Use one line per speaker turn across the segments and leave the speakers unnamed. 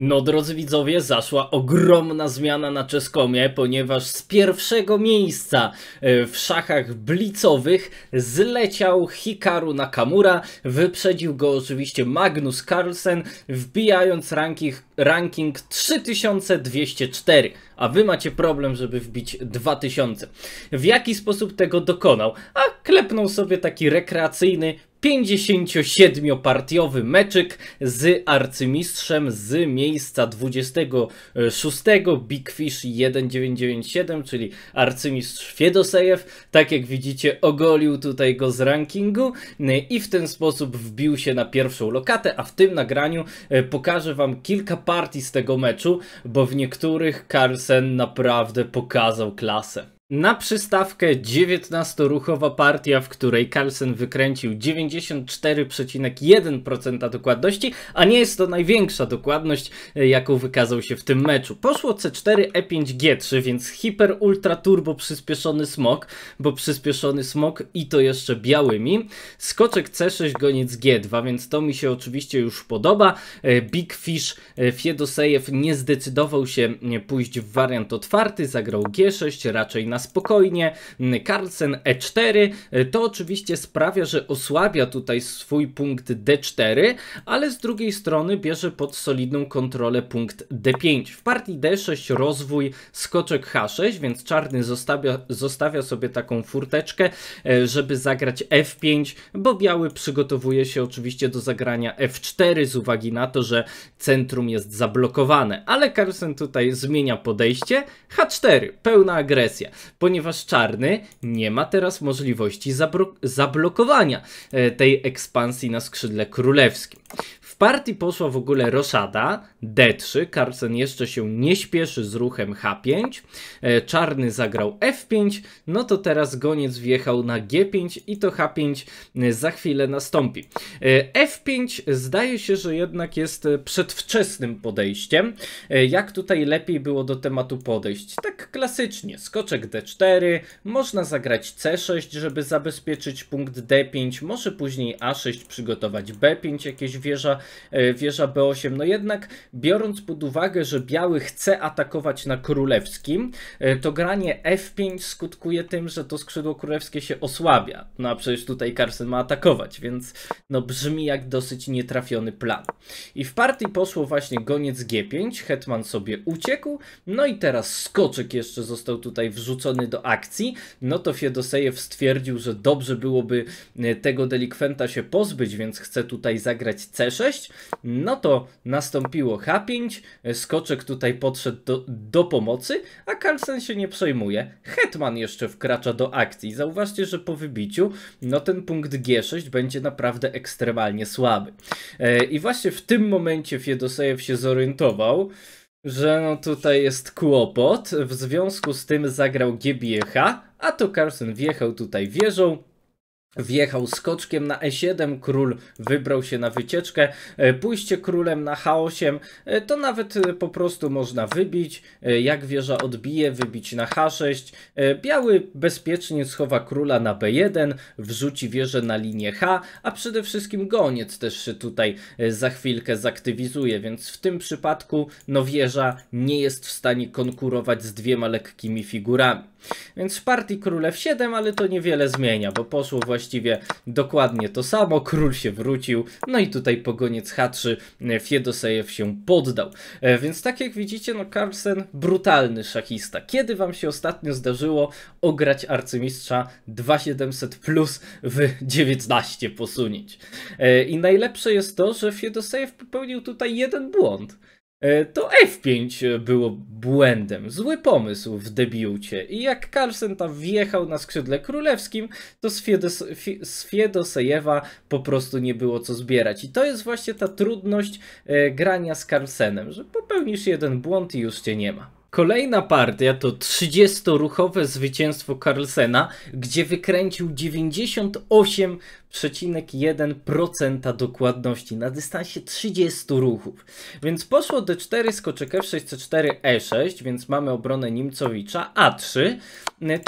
No drodzy widzowie, zaszła ogromna zmiana na Czeskomie, ponieważ z pierwszego miejsca e, w szachach blicowych zleciał Hikaru Nakamura, wyprzedził go oczywiście Magnus Carlsen, wbijając ranking, ranking 3204 a wy macie problem, żeby wbić 2000. W jaki sposób tego dokonał? A klepnął sobie taki rekreacyjny 57-partiowy meczyk z arcymistrzem z miejsca 26 Big Fish 1997, czyli arcymistrz Fiedosejew. Tak jak widzicie, ogolił tutaj go z rankingu e, i w ten sposób wbił się na pierwszą lokatę, a w tym nagraniu e, pokażę Wam kilka partii z tego meczu, bo w niektórych Carlsen naprawdę pokazał klasę. Na przystawkę 19-ruchowa partia, w której Carlsen wykręcił 94,1% dokładności, a nie jest to największa dokładność, e, jaką wykazał się w tym meczu. Poszło C4, E5, G3, więc hiper ultra turbo przyspieszony smok, bo przyspieszony smok i to jeszcze białymi. Skoczek C6, goniec G2, więc to mi się oczywiście już podoba. E, Big Fish e, Fiedosejew nie zdecydował się pójść w wariant otwarty, zagrał G6, raczej na spokojnie, Carlsen E4, e, to oczywiście sprawia, że osłabia tutaj swój punkt D4, ale z drugiej strony bierze pod solidną kontrolę punkt D5. W partii D6 rozwój skoczek H6, więc czarny zostawia, zostawia sobie taką furteczkę, e, żeby zagrać F5, bo biały przygotowuje się oczywiście do zagrania F4 z uwagi na to, że centrum jest zablokowane, ale Carlsen tutaj zmienia podejście. H4, pełna agresja ponieważ czarny nie ma teraz możliwości zablokowania e, tej ekspansji na skrzydle królewskim partii poszła w ogóle Rosada, D3, Carlsen jeszcze się nie śpieszy z ruchem H5, e, czarny zagrał F5, no to teraz goniec wjechał na G5 i to H5 e, za chwilę nastąpi. E, F5 zdaje się, że jednak jest przedwczesnym podejściem. Jak tutaj lepiej było do tematu podejść? Tak klasycznie, skoczek D4, można zagrać C6, żeby zabezpieczyć punkt D5, może później A6 przygotować B5, jakieś wieża E, wieża B8. No jednak biorąc pod uwagę, że biały chce atakować na królewskim, e, to granie F5 skutkuje tym, że to skrzydło królewskie się osłabia. No a przecież tutaj Carlsen ma atakować, więc no brzmi jak dosyć nietrafiony plan. I w partii poszło właśnie goniec G5, hetman sobie uciekł, no i teraz skoczek jeszcze został tutaj wrzucony do akcji, no to Fiedosejew stwierdził, że dobrze byłoby e, tego delikwenta się pozbyć, więc chce tutaj zagrać C6, no to nastąpiło H5, skoczek tutaj podszedł do, do pomocy, a Carlsen się nie przejmuje. Hetman jeszcze wkracza do akcji. Zauważcie, że po wybiciu, no ten punkt G6 będzie naprawdę ekstremalnie słaby. E, I właśnie w tym momencie Fiedosejew się zorientował, że no tutaj jest kłopot. W związku z tym zagrał GBH, a to Carlsen wjechał tutaj wieżą, Wjechał skoczkiem na E7, król wybrał się na wycieczkę, e, pójście królem na H8, e, to nawet e, po prostu można wybić, jak wieża odbije, wybić na H6, biały bezpiecznie schowa króla na B1, wrzuci wieżę na linię H, a przede wszystkim goniec też się tutaj za chwilkę zaktywizuje, więc w tym przypadku no wieża nie jest w stanie konkurować z dwiema lekkimi figurami. Więc w partii królew 7, ale to niewiele zmienia, bo poszło właśnie właściwie dokładnie to samo. Król się wrócił, no i tutaj pogoniec H3 e, Fiedosejew się poddał. E, więc tak jak widzicie, no Carlsen brutalny szachista. Kiedy wam się ostatnio zdarzyło ograć arcymistrza 2700 plus w 19 posunięć? E, I najlepsze jest to, że Fiedosejew popełnił tutaj jeden błąd. E, to F5 było błędem, zły pomysł w debiucie i jak Carlsen tam wjechał na skrzydle królewskim, to z, Fiedosejewa po prostu nie było co zbierać. I to jest właśnie ta trudność e, grania z Carlsenem, że popełnisz jeden błąd i już cię nie ma. Kolejna partia to 30-ruchowe zwycięstwo Carlsena, gdzie wykręcił 98,1% dokładności na dystansie 30 ruchów. Więc poszło D4, skoczek F6, C4, E6, więc mamy obronę Nimcowicza, A3.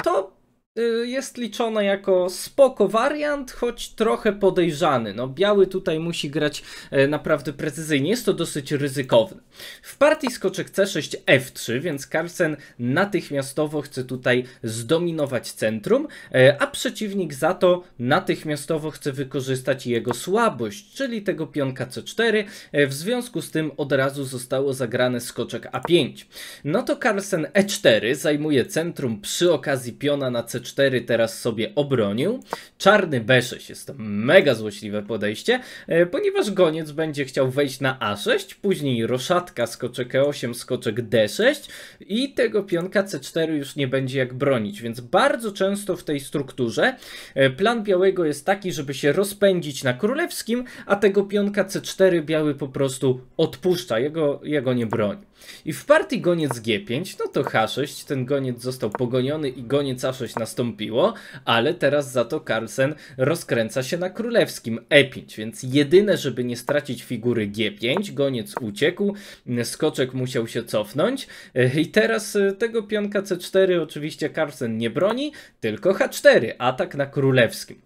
To Y, jest liczona jako spoko wariant, choć trochę podejrzany. No, biały tutaj musi grać e, naprawdę precyzyjnie, jest to dosyć ryzykowne. W partii skoczek C6 F3, więc Carlsen natychmiastowo chce tutaj zdominować centrum, e, a przeciwnik za to natychmiastowo chce wykorzystać jego słabość, czyli tego pionka C4. E, w związku z tym od razu zostało zagrane skoczek A5. No to Carlsen E4 zajmuje centrum przy okazji piona na C4 C4 teraz sobie obronił. Czarny B6 jest to mega złośliwe podejście, e, ponieważ goniec będzie chciał wejść na A6, później roszatka, skoczek E8, skoczek D6 i tego pionka C4 już nie będzie jak bronić, więc bardzo często w tej strukturze e, plan białego jest taki, żeby się rozpędzić na królewskim, a tego pionka C4 biały po prostu odpuszcza, jego, jego nie broni. I w partii goniec G5, no to H6, ten goniec został pogoniony i goniec A6 na nastąpiło, ale teraz za to Carlsen rozkręca się na królewskim E5, więc jedyne, żeby nie stracić figury G5, goniec uciekł, skoczek musiał się cofnąć e, i teraz e, tego pionka C4 oczywiście Carlsen nie broni, tylko H4, atak na królewskim.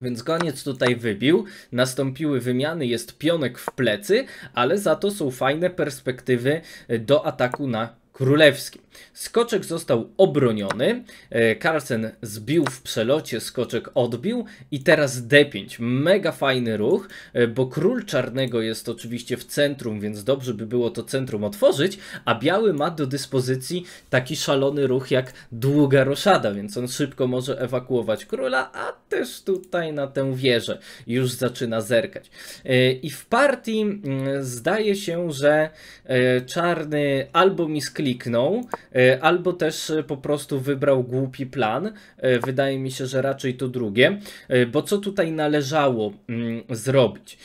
Więc goniec tutaj wybił, nastąpiły wymiany, jest pionek w plecy, ale za to są fajne perspektywy e, do ataku na królewskim. Skoczek został obroniony, Carlsen e, zbił w przelocie, skoczek odbił i teraz D5. Mega fajny ruch, e, bo król czarnego jest oczywiście w centrum, więc dobrze by było to centrum otworzyć, a biały ma do dyspozycji taki szalony ruch jak długa roszada, więc on szybko może ewakuować króla, a też tutaj na tę wieżę już zaczyna zerkać. E, I w partii mm, zdaje się, że czarny albo mi kliknął, e, albo też e, po prostu wybrał głupi plan. E, wydaje mi się, że raczej to drugie, bo co tutaj należało mm, zrobić?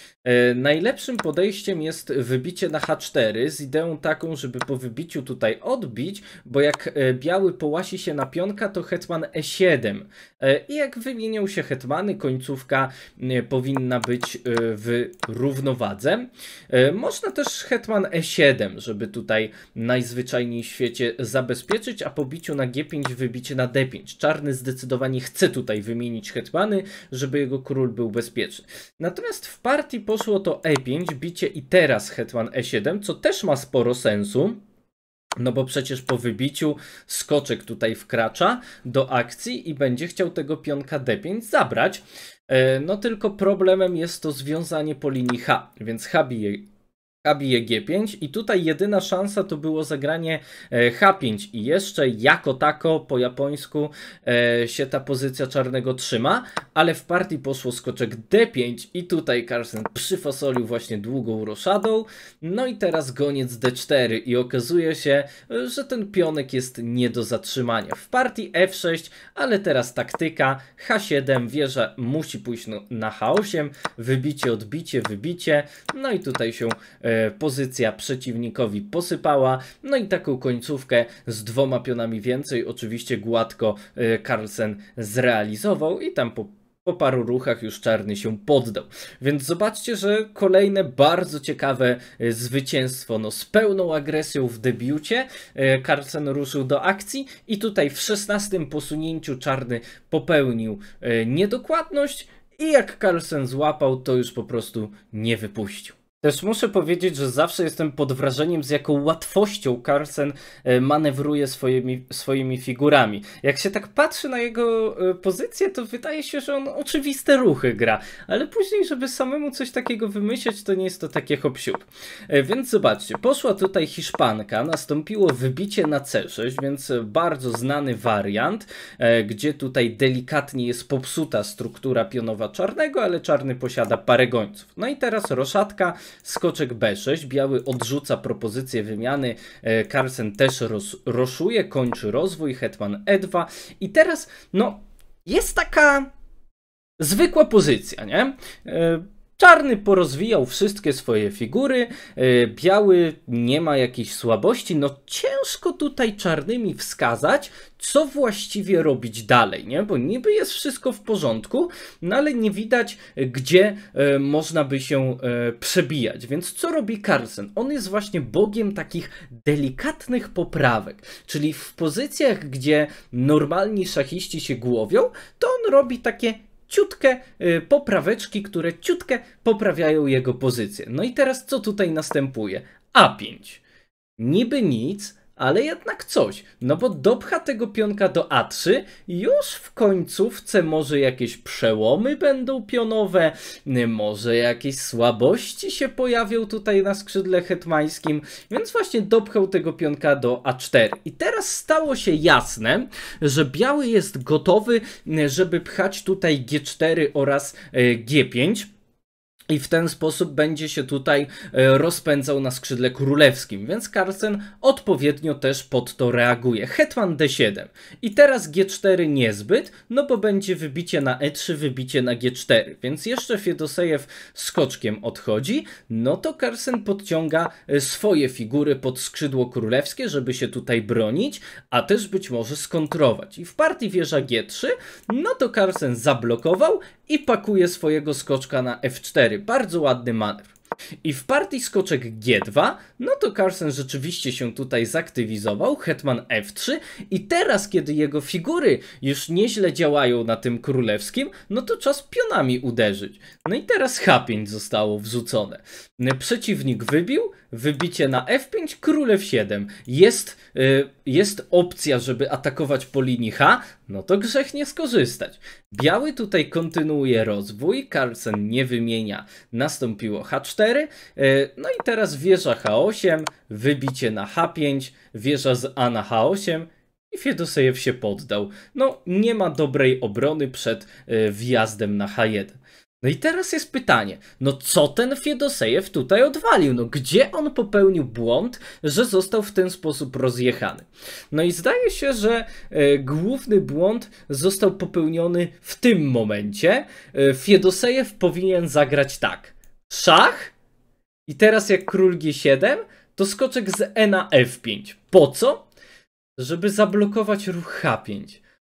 Najlepszym podejściem jest wybicie na H4 z ideą taką, żeby po wybiciu tutaj odbić, bo jak biały połasi się na pionka, to hetman E7. I jak wymienią się hetmany, końcówka powinna być w równowadze. Można też hetman E7, żeby tutaj najzwyczajniej najzwyczajniej w świecie zabezpieczyć, a po biciu na G5 wybicie na D5. Czarny zdecydowanie chce tutaj wymienić hetmany, żeby jego król był bezpieczny. Natomiast w partii poszło to E5, bicie i teraz hetman E7, co też ma sporo sensu. No bo przecież po wybiciu skoczek tutaj wkracza do akcji i będzie chciał tego pionka D5 zabrać. E, no tylko problemem jest to związanie po linii H, więc H bije a bije G5 i tutaj jedyna szansa to było zagranie e, H5 i jeszcze jako tako po japońsku e, się ta pozycja czarnego trzyma, ale w partii poszło skoczek D5 i tutaj Carlsen przyfasolił właśnie długą roszadą, no i teraz goniec D4 i okazuje się, że ten pionek jest nie do zatrzymania. W partii F6, ale teraz taktyka H7, wieża musi pójść no, na H8, wybicie, odbicie, wybicie, no i tutaj się e, pozycja przeciwnikowi posypała. No i taką końcówkę z dwoma pionami więcej oczywiście gładko e, Carlsen zrealizował i tam po po paru ruchach już czarny się poddał. Więc zobaczcie, że kolejne bardzo ciekawe e, zwycięstwo. No, z pełną agresją w debiucie e, Carlsen ruszył do akcji i tutaj w szesnastym posunięciu czarny popełnił niedokładność i jak Carlsen złapał, to już po prostu nie wypuścił. Też muszę powiedzieć, że zawsze jestem pod wrażeniem, z jaką łatwością Carlsen e, manewruje swoimi, swoimi figurami. Jak się tak patrzy na jego e, pozycję, to wydaje się, że on oczywiste ruchy gra, ale później, żeby samemu coś takiego wymyśleć, to nie jest to takie hop -siup. E, więc zobaczcie, poszła tutaj Hiszpanka, nastąpiło wybicie na C6, więc bardzo znany wariant, gdzie tutaj delikatnie jest popsuta struktura pionowa czarnego, ale czarny posiada parę gońców. No i teraz roszatka skoczek B6, biały odrzuca propozycję wymiany, e, Carlsen też roz, roszuje, kończy rozwój, hetman E2 i teraz, no, jest taka zwykła pozycja, nie? E, Czarny porozwijał wszystkie swoje figury, e, biały nie ma jakichś słabości. No ciężko tutaj czarnymi wskazać, co właściwie robić dalej, nie? Bo niby jest wszystko w porządku, no ale nie widać, gdzie e, można by się e, przebijać. Więc co robi Carlsen? On jest właśnie bogiem takich delikatnych poprawek, czyli w pozycjach, gdzie normalni szachiści się głowią, to on robi takie ciutkę y, popraweczki, które ciutkę poprawiają jego pozycję. No i teraz co tutaj następuje? A5. Niby nic, ale jednak coś. No bo dopcha tego pionka do A3, już w końcówce może jakieś przełomy będą pionowe, y, może jakieś słabości się pojawią tutaj na skrzydle hetmańskim, więc właśnie dopchał tego pionka do A4. I teraz stało się jasne, że biały jest gotowy, y, żeby pchać tutaj G4 oraz y, G5. I w ten sposób będzie się tutaj e, rozpędzał na skrzydle królewskim, więc Carlsen odpowiednio też pod to reaguje. Hetman d7. I teraz g4 niezbyt, no bo będzie wybicie na e3, wybicie na g4, więc jeszcze Fiedosejew skoczkiem odchodzi, no to Carlsen podciąga e, swoje figury pod skrzydło królewskie, żeby się tutaj bronić, a też być może skontrować. I w partii wieża g3, no to Carlsen zablokował i pakuje swojego skoczka na f4, bardzo ładny manewr. I w partii skoczek G2, no to Carson rzeczywiście się tutaj zaktywizował, hetman F3 i teraz, kiedy jego figury już nieźle działają na tym królewskim, no to czas pionami uderzyć. No i teraz H5 zostało wrzucone. Przeciwnik wybił, wybicie na F5, królew 7. Jest, y, jest opcja, żeby atakować po linii H, no to grzech nie skorzystać. Biały tutaj kontynuuje rozwój, Carlsen nie wymienia, nastąpiło H4, y, no i teraz wieża H8, wybicie na H5, wieża z A na H8, i Fiedosejew się poddał. No, nie ma dobrej obrony przed y, wjazdem na H1. No i teraz jest pytanie, no co ten Fiedosejew tutaj odwalił? No gdzie on popełnił błąd, że został w ten sposób rozjechany? No i zdaje się, że e, główny błąd został popełniony w tym momencie. E, Fiedosejew powinien zagrać tak. Szach i teraz jak król G7, to skoczek z E na F5. Po co? Żeby zablokować ruch H5.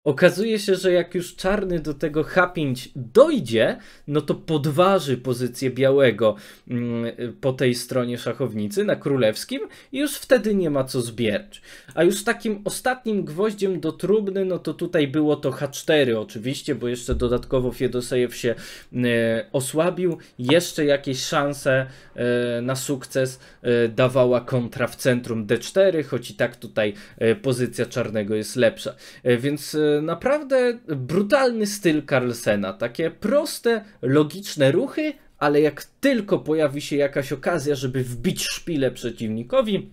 Okazuje się, że jak już czarny do tego H5 dojdzie, no to podważy pozycję białego mm, po tej stronie szachownicy na królewskim i już wtedy nie ma co zbierć. A już takim ostatnim gwoździem do trumny, no to tutaj było to H4 oczywiście, bo jeszcze dodatkowo Fiedosejew się e, osłabił. Jeszcze jakieś szanse e, na sukces e, dawała kontra w centrum D4, choć i tak tutaj pozycja czarnego jest lepsza. Więc naprawdę brutalny styl Carlsena. Takie proste, logiczne ruchy, ale jak tylko pojawi się jakaś okazja, żeby wbić szpilę przeciwnikowi,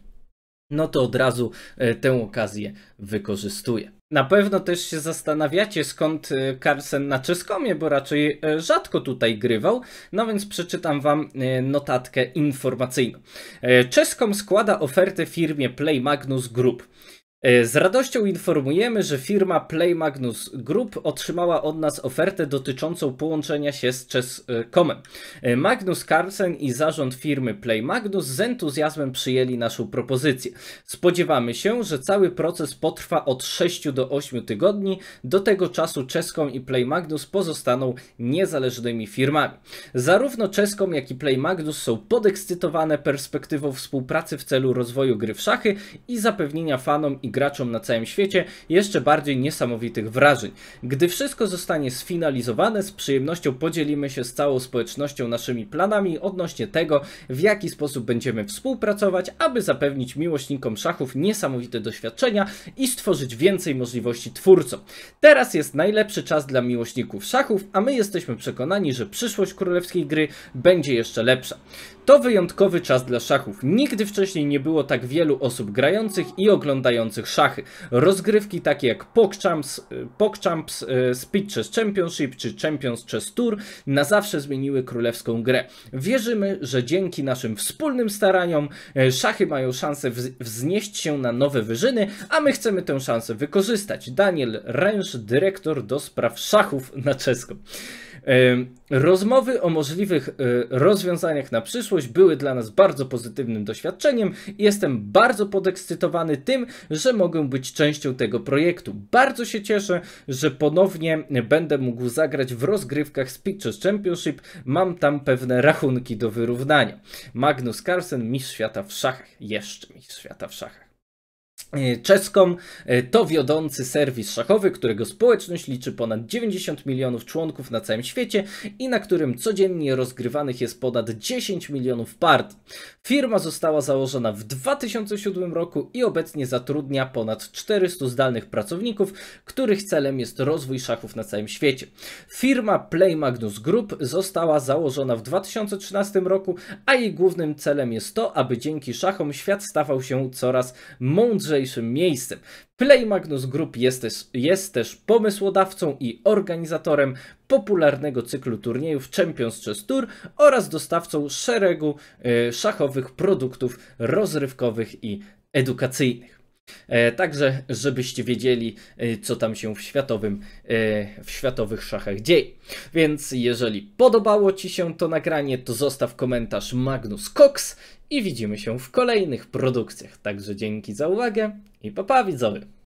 no to od razu e, tę okazję wykorzystuje. Na pewno też się zastanawiacie, skąd e, Carlsen na czeskomie, bo raczej e, rzadko tutaj grywał, no więc przeczytam wam notatkę informacyjną. Czeskom składa ofertę firmie Play Magnus Group. E, z radością informujemy, że firma Play Magnus Group otrzymała od nas ofertę dotyczącą połączenia się z Chess.comem. Magnus Carlsen i zarząd firmy Play Magnus z entuzjazmem przyjęli naszą propozycję. Spodziewamy się, że cały proces potrwa od 6 do 8 tygodni. Do tego czasu Czeską i Play Magnus pozostaną niezależnymi firmami. Zarówno Czeską, jak i Play Magnus są podekscytowane perspektywą współpracy w celu rozwoju gry w szachy i zapewnienia fanom i graczom na całym świecie jeszcze bardziej niesamowitych wrażeń. Gdy wszystko zostanie sfinalizowane, z przyjemnością podzielimy się z całą społecznością naszymi planami odnośnie tego, w jaki sposób będziemy współpracować, aby zapewnić miłośnikom szachów niesamowite doświadczenia i stworzyć więcej możliwości twórcom. Teraz jest najlepszy czas dla miłośników szachów, a my jesteśmy przekonani, że przyszłość królewskiej gry będzie jeszcze lepsza. To wyjątkowy czas dla szachów. Nigdy wcześniej nie było tak wielu osób grających i oglądających szachy. Rozgrywki takie jak PogChamps, y, PogChamps y, Speed Chess Championship czy Champions Chess Tour na zawsze zmieniły królewską grę. Wierzymy, że dzięki naszym wspólnym staraniom y, szachy mają szansę wznieść się na nowe wyżyny, a my chcemy tę szansę wykorzystać. Daniel Ręż, dyrektor do spraw szachów na czeską. Rozmowy o możliwych e, rozwiązaniach na przyszłość były dla nas bardzo pozytywnym doświadczeniem i jestem bardzo podekscytowany tym, że mogę być częścią tego projektu. Bardzo się cieszę, że ponownie będę mógł zagrać w rozgrywkach z Pictures Championship. Mam tam pewne rachunki do wyrównania. Magnus Carlsen, mistrz świata w szachach. Jeszcze mistrz świata w szachach. E, czeską. E, to wiodący serwis szachowy, którego społeczność liczy ponad 90 milionów członków na całym świecie i na którym codziennie rozgrywanych jest ponad 10 milionów part. Firma została założona w 2007 roku i obecnie zatrudnia ponad 400 zdalnych pracowników, których celem jest rozwój szachów na całym świecie. Firma Play Magnus Group została założona w 2013 roku, a jej głównym celem jest to, aby dzięki szachom świat stawał się coraz mądrzejszy lżejszym miejscem. Play Magnus Group jest też, jest też pomysłodawcą i organizatorem popularnego cyklu turniejów Champions Chess Tour oraz dostawcą szeregu y, szachowych produktów rozrywkowych i edukacyjnych. E, także, żebyście wiedzieli, e, co tam się w, światowym, e, w światowych szachach dzieje. Więc jeżeli podobało Ci się to nagranie, to zostaw komentarz Magnus Cox i widzimy się w kolejnych produkcjach. Także dzięki za uwagę i papa widzowie.